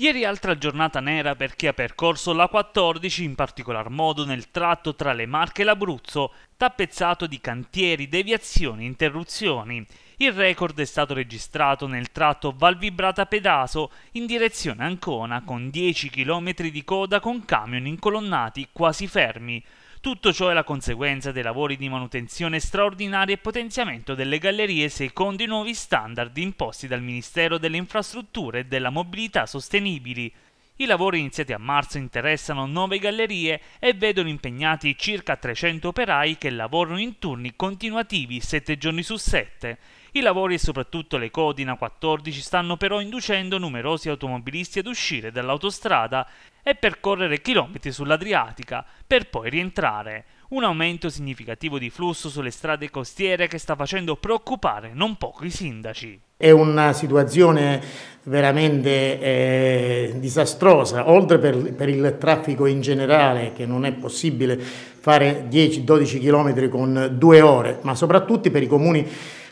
Ieri altra giornata nera per chi ha percorso la 14, in particolar modo nel tratto tra le Marche e l'Abruzzo, tappezzato di cantieri, deviazioni, e interruzioni. Il record è stato registrato nel tratto Valvibrata-Pedaso in direzione Ancona, con 10 km di coda con camion incolonnati quasi fermi. Tutto ciò è la conseguenza dei lavori di manutenzione straordinaria e potenziamento delle gallerie secondo i nuovi standard imposti dal Ministero delle Infrastrutture e della Mobilità Sostenibili. I lavori iniziati a marzo interessano nove gallerie e vedono impegnati circa 300 operai che lavorano in turni continuativi 7 giorni su 7. I lavori e soprattutto le a 14 stanno però inducendo numerosi automobilisti ad uscire dall'autostrada e percorrere chilometri sull'Adriatica per poi rientrare un aumento significativo di flusso sulle strade costiere che sta facendo preoccupare non poco i sindaci. È una situazione veramente eh, disastrosa, oltre per, per, il traffico in generale, che non è possibile fare 10-12 km con due ore, ma soprattutto per i comuni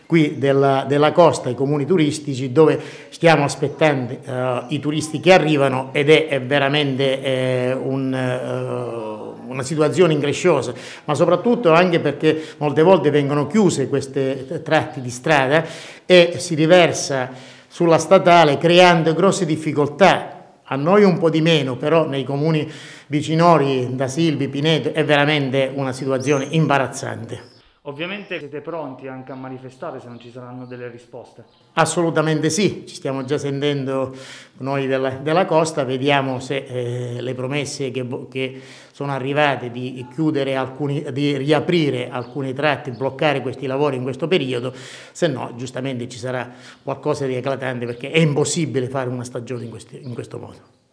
qui della, della costa, i comuni turistici, dove stiamo aspettando eh, i turisti che arrivano ed è, è veramente eh, un eh, una situazione ingresciosa, ma soprattutto anche perché molte volte vengono chiuse questi tratti di strada e si riversa sulla statale creando grosse difficoltà a noi un po' di meno, però nei comuni vicinori da Silvi, Pineto è veramente una situazione imbarazzante. Ovviamente siete pronti anche a manifestare se non ci saranno delle risposte? Assolutamente sì, ci stiamo già sentendo noi della, della costa, vediamo se eh, le promesse che, che, sono arrivate di, chiudere alcuni, di riaprire alcuni tratti, bloccare questi lavori in questo periodo, se no giustamente ci sarà qualcosa di eclatante perché è impossibile fare una stagione in, questi, in questo modo.